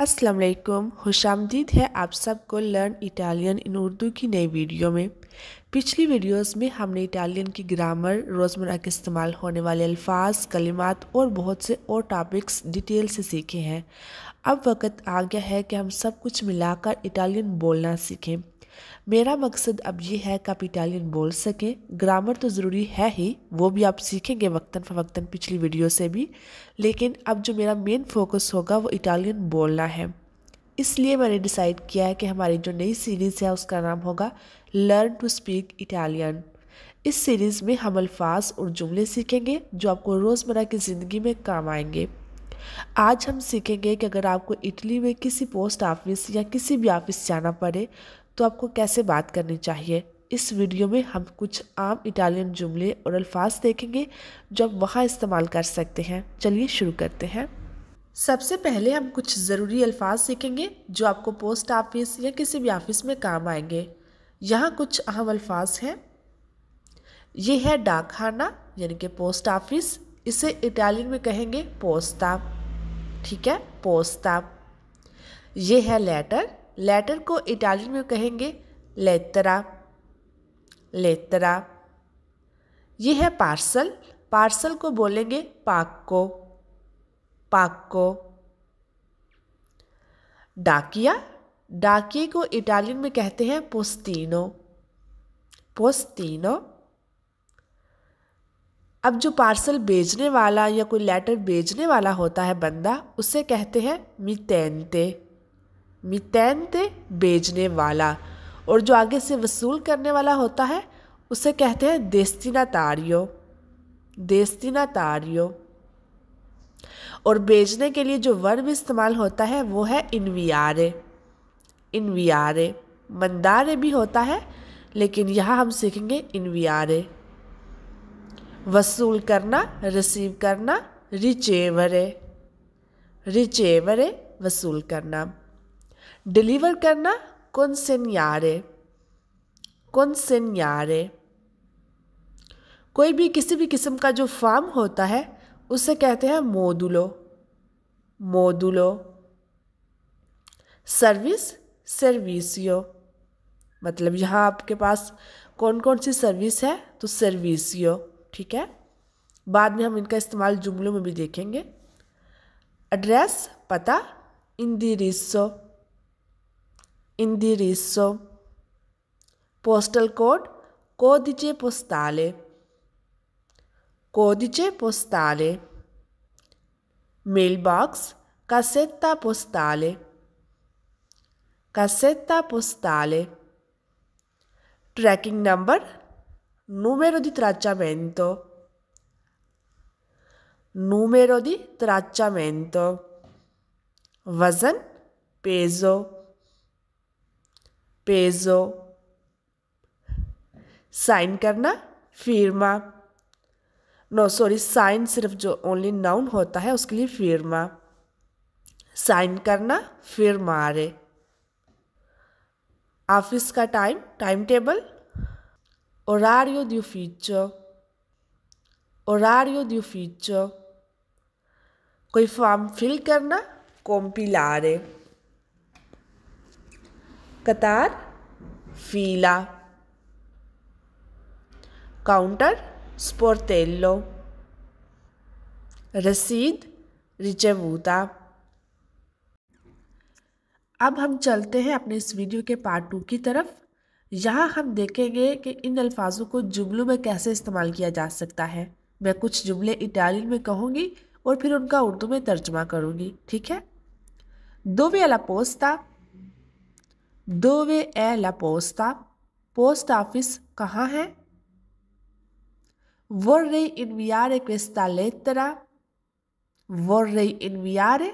अस्सलाम वालेकुम खुशामदीद है आप सबको लर्न इटालियन इन उर्दू की नई वीडियो में पिछली वीडियोस में हमने इटालियन की ग्रामर रोज़मर्रा के इस्तेमाल होने वाले अल्फाज कलिमात और बहुत से और टॉपिक्स डिटेल से सीखे हैं अब वक्त आ गया है कि हम सब कुछ मिलाकर इटालियन बोलना सीखें मेरा मकसद अब ये है कि आप इटालियन बोल सकें ग्रामर तो ज़रूरी है ही वो भी आप सीखेंगे वक्ता फ़वक्ता पिछली वीडियो से भी लेकिन अब जो मेरा मेन फोकस होगा वो इटालियन बोलना है इसलिए मैंने डिसाइड किया है कि हमारी जो नई सीरीज़ है उसका नाम होगा लर्न टू स्पीक इटालियन इस सीरीज़ में हम अल्फाज और जुमले सीखेंगे जो आपको रोज़मर्रा की ज़िंदगी में काम आएंगे आज हम सीखेंगे कि अगर आपको इटली में किसी पोस्ट ऑफिस या किसी भी ऑफिस जाना पड़े तो आपको कैसे बात करनी चाहिए इस वीडियो में हम कुछ आम इटालियन जुमले और अल्फाज देखेंगे जो आप वहाँ इस्तेमाल कर सकते हैं चलिए शुरू करते हैं सबसे पहले हम कुछ ज़रूरी अल्फाज सीखेंगे जो आपको पोस्ट ऑफिस या किसी भी ऑफिस में काम आएंगे यहाँ कुछ अहम अल्फाज हैं ये है डाकखाना यानी कि पोस्ट ऑफिस इसे इटालियन में कहेंगे पोस्ता ठीक है पोस्ता ये है लेटर लेटर को इटालियन में कहेंगे लेतरा लेतरा ये है पार्सल पार्सल को बोलेंगे पाको पाको डाकिया डाकिए को इटालियन में कहते हैं पोस्तीनो पोस्तीनो अब जो पार्सल भेजने वाला या कोई लेटर भेजने वाला होता है बंदा उसे कहते हैं मितेंते मितैनते बेचने वाला और जो आगे से वसूल करने वाला होता है उसे कहते हैं देस्तिना तारियो देस्तिना तारियो और बेचने के लिए जो वर्ब इस्तेमाल होता है वो है इनवियारे इनवियारे मंदारे भी होता है लेकिन यहाँ हम सीखेंगे इनवियारे वसूल करना रिसीव करना रिचेवरे रिचेवरे वसूल करना डिलीवर करना से consignare कोई भी किसी भी किस्म का जो फार्म होता है उसे कहते हैं मोदुलो मोदुलो सर्विस सर्विसियो मतलब यहाँ आपके पास कौन कौन सी सर्विस है तो सर्विसियो ठीक है बाद में हम इनका इस्तेमाल जुमलों में भी देखेंगे एड्रेस पता इंदिरिसो indirizzo postal code codice postale codice postale mailbox cassetta postale cassetta postale tracking number numero di tracciamento numero di tracciamento wazan peso पेजो साइन करना फीर्मा नो सॉरी साइन सिर्फ जो ओनली नाउन होता है उसके लिए फीर्मा साइन करना फिर मारे ऑफिस का टाइम टाइम टेबल ओरारियो दियो आर ओरारियो दियो फीचो कोई फॉर्म फिल करना ला रहे कतार फीला काउंटर स्पोर्टेलो रसीद रिचेवूता अब हम चलते हैं अपने इस वीडियो के पार्ट टू की तरफ यहाँ हम देखेंगे कि इन अल्फाजों को जुमलों में कैसे इस्तेमाल किया जा सकता है मैं कुछ जुमले इटालियन में कहूँगी और फिर उनका उर्दू में तर्जमा करूँगी ठीक है दो वे पोस्ता dove è la posta post office कहाँ है vorrei inviare questa lettera vorrei inviare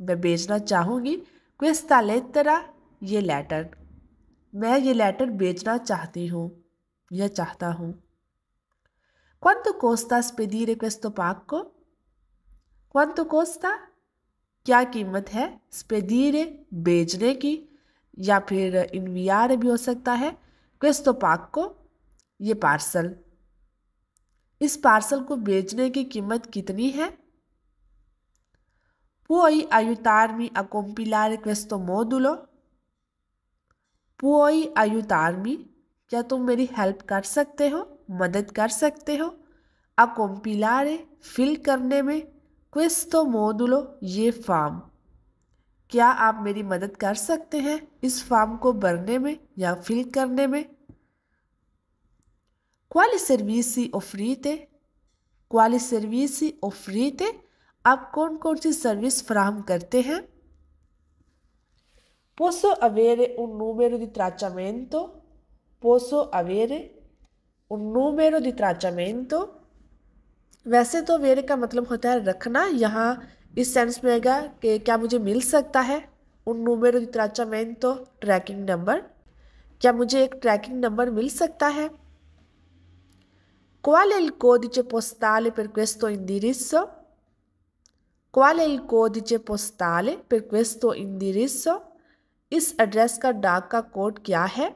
मैं भेजना चाहूँगी questa lettera ये लेटर मैं ये लेटर बेचना चाहती हूँ या चाहता हूँ quanto costa spedire questo pacco quanto costa क्या कीमत है स्पेदीरे बेचने की या फिर इन वी आर भी हो सकता है क्वेस्तो पाक को ये पार्सल इस पार्सल को बेचने की कीमत कितनी है puoi aiutarmi अकोम्पिलार compilare मोदुलो पुओई puoi aiutarmi क्या तुम मेरी हेल्प कर सकते हो मदद कर सकते हो अ फिल करने में क्वेस्तो मोदुलो ये फॉर्म क्या आप मेरी मदद कर सकते हैं इस फॉर्म को भरने में या फिल करने में क्वाली सर्विस ऑफरीत थे क्वाली सर्विस ऑफरीत थे आप कौन कौन सी सर्विस फ्राहम करते हैं पोसो अवेरे उन नूमेरो तो पोसो अवेरे उन नू मेरो नूमेरो तो वैसे तो वेरे का मतलब होता है रखना यहाँ इस सेंस में आएगा कि क्या मुझे मिल सकता है उन नूमेरो मैन तो ट्रैकिंग नंबर क्या मुझे एक ट्रैकिंग नंबर मिल सकता है क्वाल एल को दिचे postale पर क्वेस्तो indirizzo? क्वाल एल को दिचे postale पर क्वेस्तो indirizzo? इस एड्रेस का डाक का कोड क्या है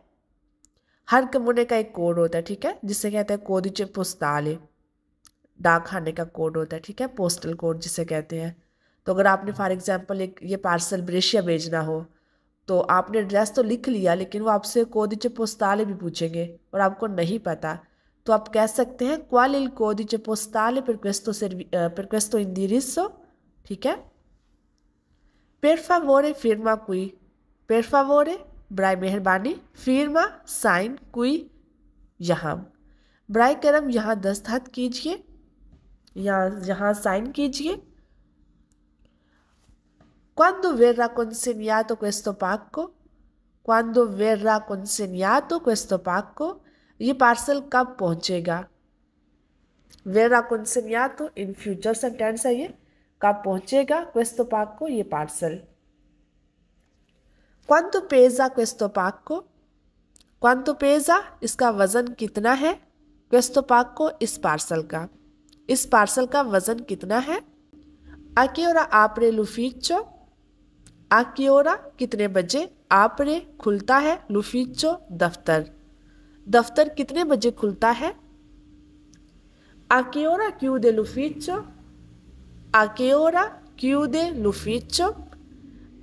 हर कमोने का एक कोड होता है ठीक है जिसे कहते हैं कोदिचे पोस्ताले डाक खाने का कोड होता है ठीक है पोस्टल कोड जिसे कहते हैं तो अगर आपने फॉर एग्ज़ाम्पल एक ये पार्सल मलेशिया भेजना हो तो आपने एड्रेस तो लिख लिया लेकिन वो आपसे चे पोस्ताले भी पूछेंगे और आपको नहीं पता तो आप कह सकते हैं क्वाल इल कोदिचे पोस्ताले पर क्वेस्टो सर्वी पर क्वेस्टो इंदिरिसो ठीक है Per favore firma qui. Per favore ब्राय मेहरबानी फिरमा साइन कोई यहाँ ब्राय करम यहाँ दस्तखत कीजिए यहाँ यहाँ साइन कीजिए Quando verrà consegnato questo pacco? Quando verrà consegnato questo pacco? ये पार्सल कब पहुंचेगा वेरा कंसन्यातो इन फ्यूचर सेंटेंस है ये कब पहुंचेगा क्वेस्तो पाक को ये पार्सल क्वांतो पेजा क्वेस्तो पाक को क्वांतो पेजा इसका वज़न कितना है क्वेस्तो पाक को इस पार्सल का इस पार्सल का वज़न कितना है आके और आपरे लुफीचो आकियोरा कितने बजे आपरे खुलता है लुफीचो दफ्तर दफ्तर कितने बजे खुलता है आकियोरा क्यू दे लुफिचो आकियोरा क्यू दे लुफिचो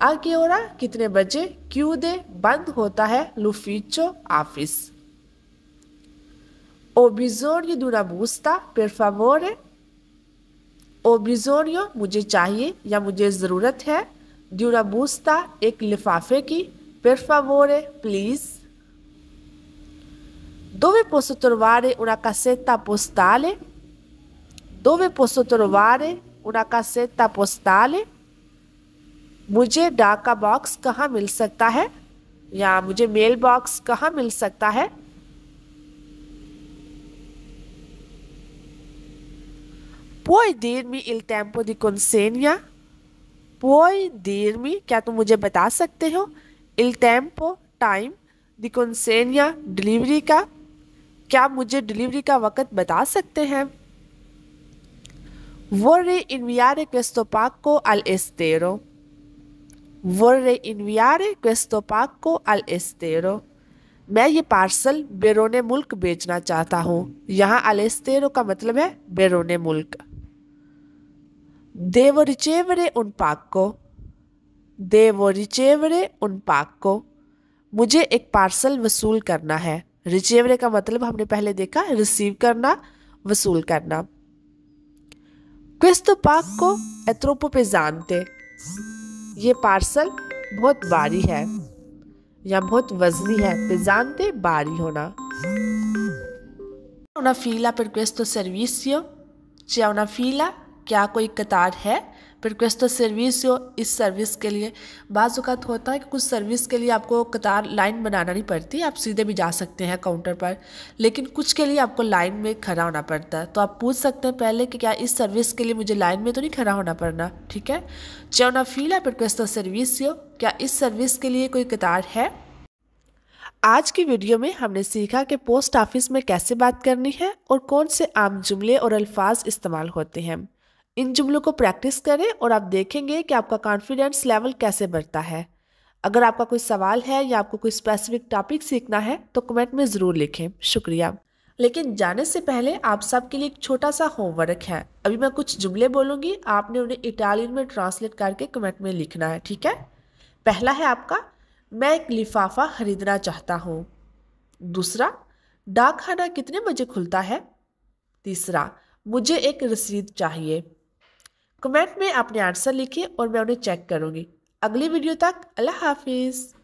आकियोरा कितने बजे क्यू दे बंद होता है लुफीचो office Ho bisogno di una busta, per favore? Ho मुझे चाहिए या मुझे ज़रूरत है di una डी बुस्ता एक लिफाफे की per favore, please? Dove posso trovare una cassetta postale? Dove posso trovare una cassetta postale? मुझे डाका box कहाँ मिल सकता है या मुझे मेल बॉक्स कहाँ मिल सकता Puoi dirmi il tempo di consegna? Puoi dirmi, क्या तुम मुझे बता सकते हो Il tempo, time, di consegna, delivery का क्या मुझे delivery का वक़्त बता सकते हैं Vorrei inviare questo pacco al estero. Vorrei inviare questo pacco al all'estero. मैं ये पार्सल बेरोने मुल्क बेचना चाहता हूँ यहाँ अलेस्तेरो का मतलब है बेरोने मुल्क Devo ricevere un pacco. Devo ricevere un pacco. मुझे एक पार्सल वसूल करना है रिचेवरे का मतलब हमने पहले देखा रिसीव करना वसूल करना क्विस्तो पाक को एत्रोपो पे जानते ये पार्सल बहुत भारी है या बहुत वजनी है पे जानते भारी होना फीला पर per questo servizio? फीला क्या कोई कतार है रिक्वेस्ट सर्विस हो इस सर्विस के लिए बाज़ात होता है कि कुछ सर्विस के लिए आपको कतार लाइन बनाना नहीं पड़ती आप सीधे भी जा सकते हैं काउंटर पर लेकिन कुछ के लिए आपको लाइन में खड़ा होना पड़ता है तो आप पूछ सकते हैं पहले कि क्या इस सर्विस के लिए मुझे लाइन में तो नहीं खड़ा होना पड़ना ठीक है चौना फील आप रिक्वेस्ट सर्विस हो क्या इस सर्विस के लिए कोई कतार है आज की वीडियो में हमने सीखा कि पोस्ट ऑफिस में कैसे बात करनी है और कौन से आम जुमले और अल्फाज इस्तेमाल होते हैं इन जुमलों को प्रैक्टिस करें और आप देखेंगे कि आपका कॉन्फिडेंस लेवल कैसे बढ़ता है अगर आपका कोई सवाल है या आपको कोई स्पेसिफिक टॉपिक सीखना है तो कमेंट में ज़रूर लिखें शुक्रिया लेकिन जाने से पहले आप सबके लिए एक छोटा सा होमवर्क है अभी मैं कुछ जुमले बोलूँगी आपने उन्हें इटालियन में ट्रांसलेट करके कमेंट में लिखना है ठीक है पहला है आपका मैं एक लिफाफा खरीदना चाहता हूँ दूसरा डाकखाना कितने बजे खुलता है तीसरा मुझे एक रसीद चाहिए कमेंट में अपने आंसर लिखें और मैं उन्हें चेक करूँगी अगली वीडियो तक अल्लाह हाफिज़